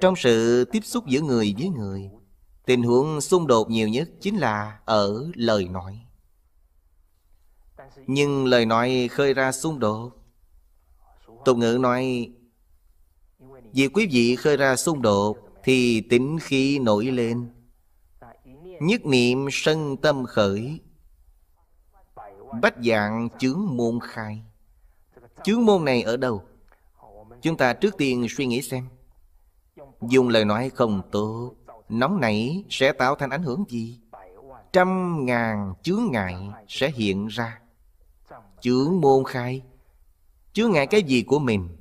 Trong sự tiếp xúc giữa người với người Tình huống xung đột nhiều nhất chính là ở lời nói Nhưng lời nói khơi ra xung đột Tục ngữ nói Vì quý vị khơi ra xung đột Thì tính khí nổi lên Nhất niệm sân tâm khởi Bách dạng chướng môn khai Chướng môn này ở đâu? Chúng ta trước tiên suy nghĩ xem Dùng lời nói không tốt Nóng nảy sẽ tạo thành ảnh hưởng gì? Trăm ngàn chướng ngại sẽ hiện ra Chướng môn khai Chướng ngại cái gì của mình?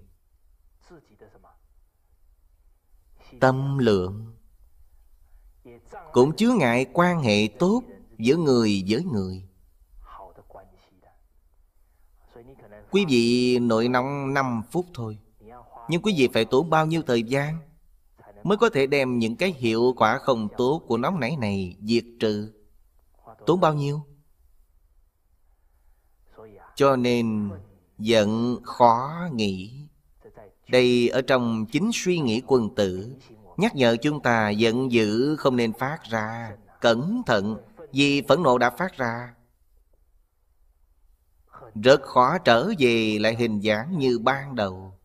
Tâm lượng Cũng chướng ngại quan hệ tốt giữa người với người Quý vị nội nóng 5 phút thôi Nhưng quý vị phải tốn bao nhiêu thời gian mới có thể đem những cái hiệu quả không tốt của nóng nảy này diệt trừ tốn bao nhiêu cho nên giận khó nghĩ đây ở trong chính suy nghĩ quân tử nhắc nhở chúng ta giận dữ không nên phát ra cẩn thận vì phẫn nộ đã phát ra rất khó trở về lại hình dáng như ban đầu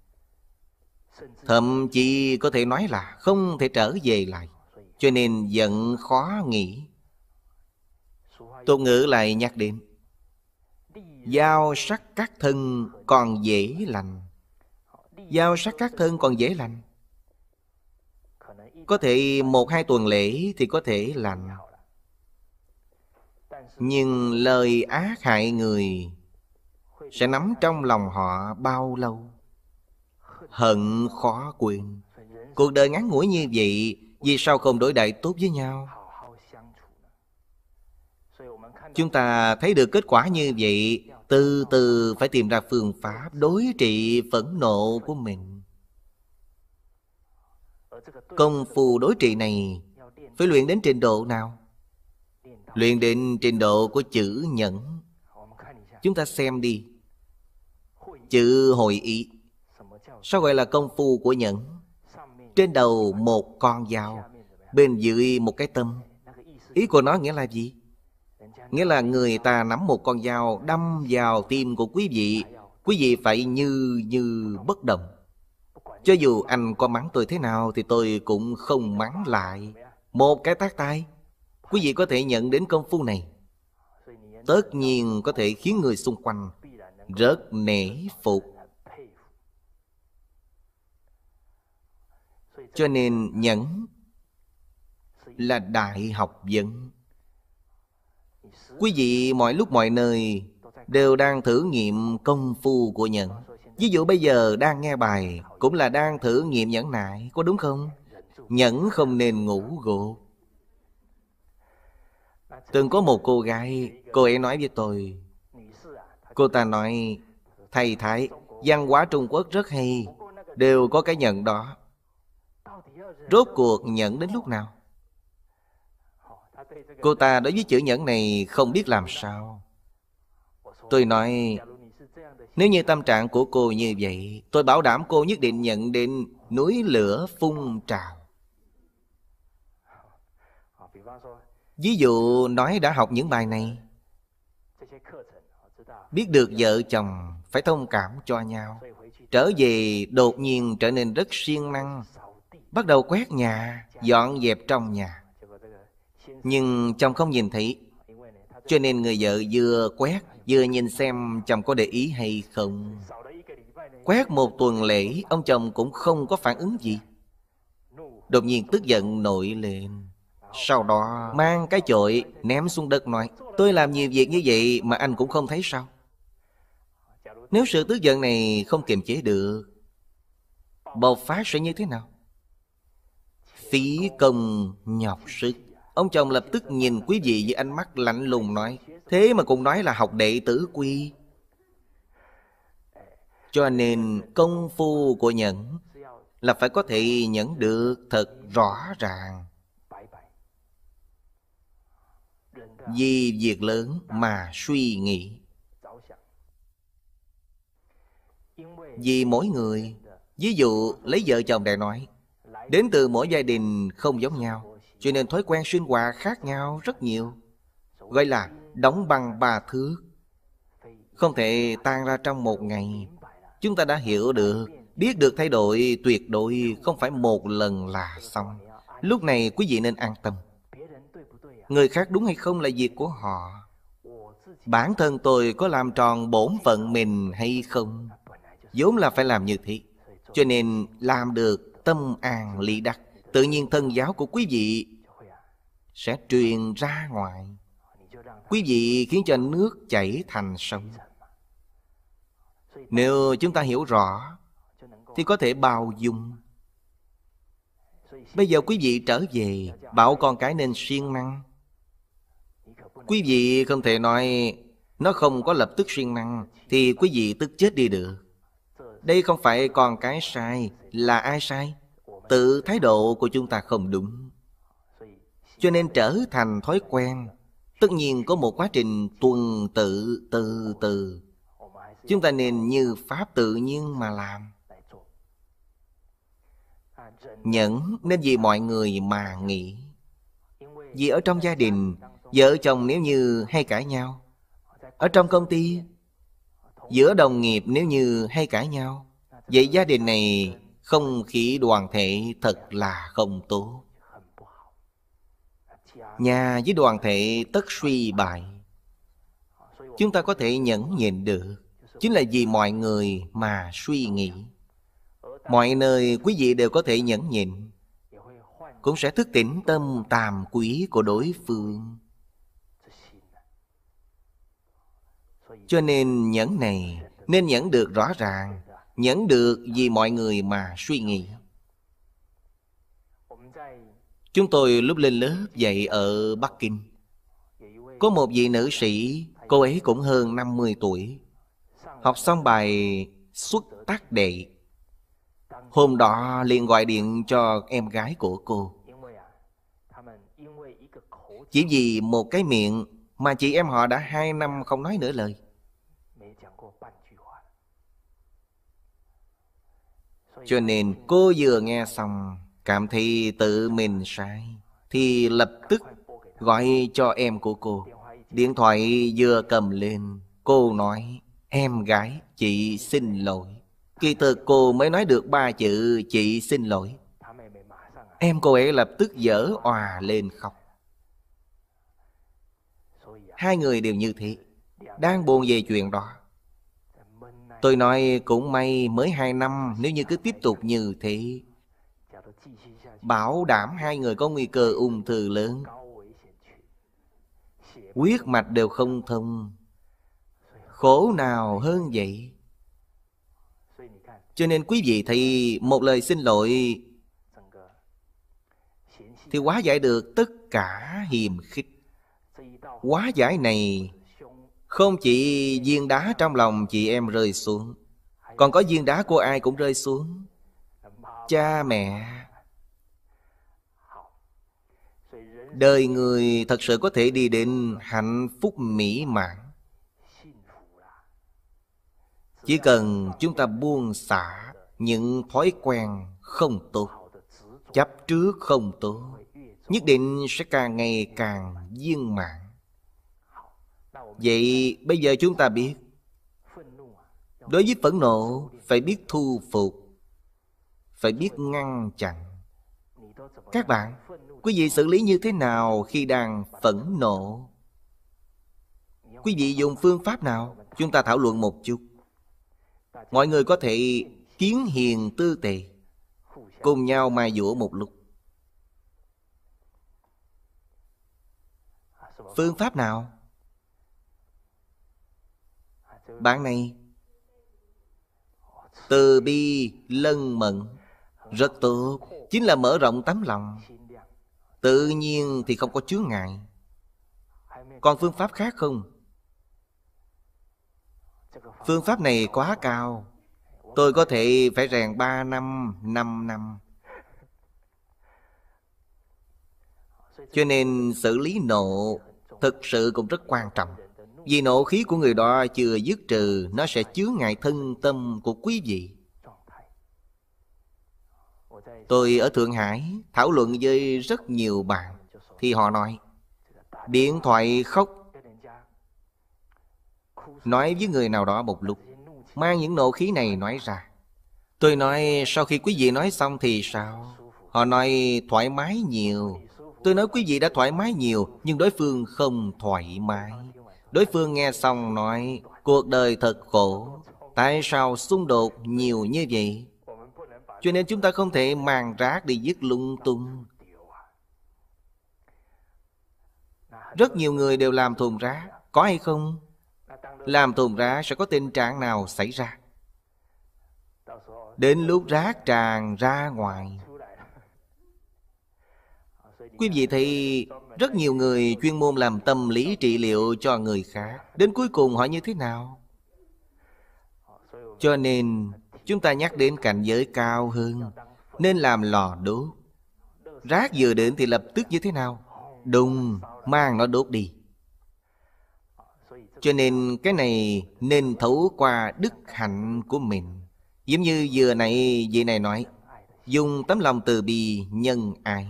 Thậm chí có thể nói là không thể trở về lại Cho nên giận khó nghĩ Tục ngữ lại nhắc đến Giao sắc các thân còn dễ lành Giao sắc các thân còn dễ lành Có thể một hai tuần lễ thì có thể lành Nhưng lời ác hại người Sẽ nắm trong lòng họ bao lâu hận khó quên cuộc đời ngắn ngủi như vậy vì sao không đối đại tốt với nhau chúng ta thấy được kết quả như vậy từ từ phải tìm ra phương pháp đối trị phẫn nộ của mình công phu đối trị này phải luyện đến trình độ nào luyện đến trình độ của chữ nhẫn chúng ta xem đi chữ hội ý Sao gọi là công phu của nhẫn? Trên đầu một con dao, bên dưới một cái tâm. Ý của nó nghĩa là gì? Nghĩa là người ta nắm một con dao đâm vào tim của quý vị, quý vị phải như như bất động. Cho dù anh có mắng tôi thế nào thì tôi cũng không mắng lại. Một cái tác tay, quý vị có thể nhận đến công phu này. Tất nhiên có thể khiến người xung quanh rất nể phục. Cho nên nhẫn là đại học vấn. Quý vị mọi lúc mọi nơi đều đang thử nghiệm công phu của nhẫn. Ví dụ bây giờ đang nghe bài cũng là đang thử nghiệm nhẫn nại, có đúng không? Nhẫn không nên ngủ gục. Từng có một cô gái, cô ấy nói với tôi, cô ta nói, thầy thái, văn hóa Trung Quốc rất hay, đều có cái nhận đó. Rốt cuộc nhận đến lúc nào Cô ta đối với chữ nhẫn này không biết làm sao Tôi nói Nếu như tâm trạng của cô như vậy Tôi bảo đảm cô nhất định nhận đến Núi lửa phun trào Ví dụ nói đã học những bài này Biết được vợ chồng phải thông cảm cho nhau Trở về đột nhiên trở nên rất siêng năng bắt đầu quét nhà dọn dẹp trong nhà nhưng chồng không nhìn thấy cho nên người vợ vừa quét vừa nhìn xem chồng có để ý hay không quét một tuần lễ ông chồng cũng không có phản ứng gì đột nhiên tức giận nổi lên sau đó mang cái chổi ném xuống đất nói Tôi làm nhiều việc như vậy mà anh cũng không thấy sao Nếu sự tức giận này không kiềm chế được Bộc phát sẽ như thế nào phí công nhọc sức Ông chồng lập tức nhìn quý vị với ánh mắt lạnh lùng nói Thế mà cũng nói là học đệ tử quy Cho nên công phu của nhẫn Là phải có thể nhẫn được thật rõ ràng Vì việc lớn mà suy nghĩ Vì mỗi người Ví dụ lấy vợ chồng để nói Đến từ mỗi gia đình không giống nhau Cho nên thói quen sinh hoạt khác nhau rất nhiều Gọi là đóng bằng ba thứ Không thể tan ra trong một ngày Chúng ta đã hiểu được Biết được thay đổi tuyệt đối không phải một lần là xong Lúc này quý vị nên an tâm Người khác đúng hay không là việc của họ Bản thân tôi có làm tròn bổn phận mình hay không vốn là phải làm như thế cho nên làm được tâm an ly đắc tự nhiên thân giáo của quý vị sẽ truyền ra ngoài quý vị khiến cho nước chảy thành sông nếu chúng ta hiểu rõ thì có thể bao dung bây giờ quý vị trở về bảo con cái nên siêng năng quý vị không thể nói nó không có lập tức siêng năng thì quý vị tức chết đi được đây không phải còn cái sai Là ai sai Tự thái độ của chúng ta không đúng Cho nên trở thành thói quen Tất nhiên có một quá trình tuần tự từ từ Chúng ta nên như Pháp tự nhiên mà làm Nhẫn nên vì mọi người mà nghĩ Vì ở trong gia đình Vợ chồng nếu như hay cãi nhau Ở trong công ty giữa đồng nghiệp nếu như hay cãi nhau vậy gia đình này không khí đoàn thể thật là không tốt nhà với đoàn thể tất suy bại chúng ta có thể nhẫn nhịn được chính là vì mọi người mà suy nghĩ mọi nơi quý vị đều có thể nhẫn nhịn cũng sẽ thức tỉnh tâm tàm quý của đối phương Cho nên nhẫn này nên nhẫn được rõ ràng Nhẫn được vì mọi người mà suy nghĩ Chúng tôi lúc lên lớp dạy ở Bắc Kinh Có một vị nữ sĩ Cô ấy cũng hơn 50 tuổi Học xong bài xuất tác đệ Hôm đó liền gọi điện cho em gái của cô Chỉ vì một cái miệng Mà chị em họ đã hai năm không nói nửa lời Cho nên cô vừa nghe xong Cảm thấy tự mình sai Thì lập tức gọi cho em của cô Điện thoại vừa cầm lên Cô nói Em gái chị xin lỗi Kỳ thực cô mới nói được ba chữ Chị xin lỗi Em cô ấy lập tức dở òa lên khóc Hai người đều như thế Đang buồn về chuyện đó Tôi nói cũng may mới hai năm Nếu như cứ tiếp tục như thế Bảo đảm hai người có nguy cơ ung thư lớn Huyết mạch đều không thông Khổ nào hơn vậy Cho nên quý vị thì một lời xin lỗi Thì quá giải được tất cả hiềm khích Quá giải này không chỉ viên đá trong lòng chị em rơi xuống Còn có viên đá của ai cũng rơi xuống Cha mẹ Đời người thật sự có thể đi đến hạnh phúc mỹ mãn Chỉ cần chúng ta buông xả những thói quen không tốt Chấp trước không tốt Nhất định sẽ càng ngày càng viên mãn Vậy bây giờ chúng ta biết Đối với phẫn nộ Phải biết thu phục Phải biết ngăn chặn Các bạn Quý vị xử lý như thế nào khi đang phẫn nộ Quý vị dùng phương pháp nào Chúng ta thảo luận một chút Mọi người có thể kiến hiền tư tệ Cùng nhau mai dũa một lúc Phương pháp nào bạn này Từ bi lân mận Rất tốt Chính là mở rộng tấm lòng Tự nhiên thì không có chướng ngại Còn phương pháp khác không? Phương pháp này quá cao Tôi có thể phải rèn ba năm, năm năm Cho nên xử lý nộ Thực sự cũng rất quan trọng vì nộ khí của người đó chưa dứt trừ Nó sẽ chứa ngại thân tâm của quý vị Tôi ở Thượng Hải thảo luận với rất nhiều bạn Thì họ nói Điện thoại khóc Nói với người nào đó một lúc Mang những nộ khí này nói ra Tôi nói sau khi quý vị nói xong thì sao Họ nói thoải mái nhiều Tôi nói quý vị đã thoải mái nhiều Nhưng đối phương không thoải mái Đối phương nghe xong nói Cuộc đời thật khổ Tại sao xung đột nhiều như vậy Cho nên chúng ta không thể mang rác đi dứt lung tung Rất nhiều người đều làm thùng rác Có hay không Làm thùng rác sẽ có tình trạng nào xảy ra Đến lúc rác tràn ra ngoài Quý vị thấy rất nhiều người chuyên môn làm tâm lý trị liệu cho người khác. Đến cuối cùng họ như thế nào? Cho nên chúng ta nhắc đến cảnh giới cao hơn. Nên làm lò đốt. Rác vừa đến thì lập tức như thế nào? Đùng, mang nó đốt đi. Cho nên cái này nên thấu qua đức hạnh của mình. Giống như vừa nãy vị này nói, dùng tấm lòng từ bi nhân ái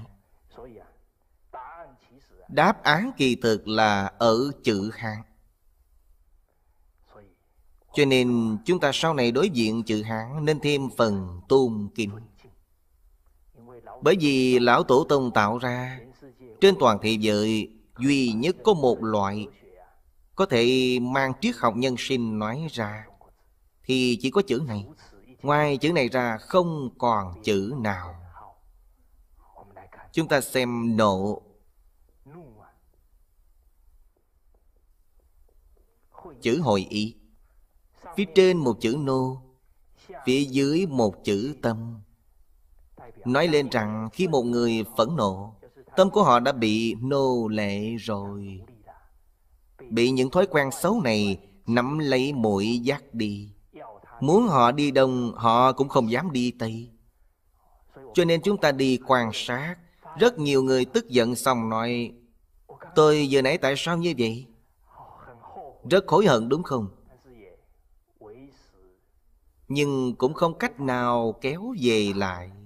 đáp án kỳ thực là ở chữ Hán Cho nên chúng ta sau này đối diện chữ Hán nên thêm phần tôn kính Bởi vì Lão Tổ Tông tạo ra Trên toàn thế giới duy nhất có một loại Có thể mang triết học nhân sinh nói ra Thì chỉ có chữ này Ngoài chữ này ra không còn chữ nào Chúng ta xem nộ chữ hồi y phía trên một chữ nô phía dưới một chữ tâm nói lên rằng khi một người phẫn nộ tâm của họ đã bị nô lệ rồi bị những thói quen xấu này nắm lấy mũi dắt đi muốn họ đi đông họ cũng không dám đi tây cho nên chúng ta đi quan sát rất nhiều người tức giận xong nói tôi vừa nãy tại sao như vậy rất hối hận đúng không? Nhưng cũng không cách nào kéo về lại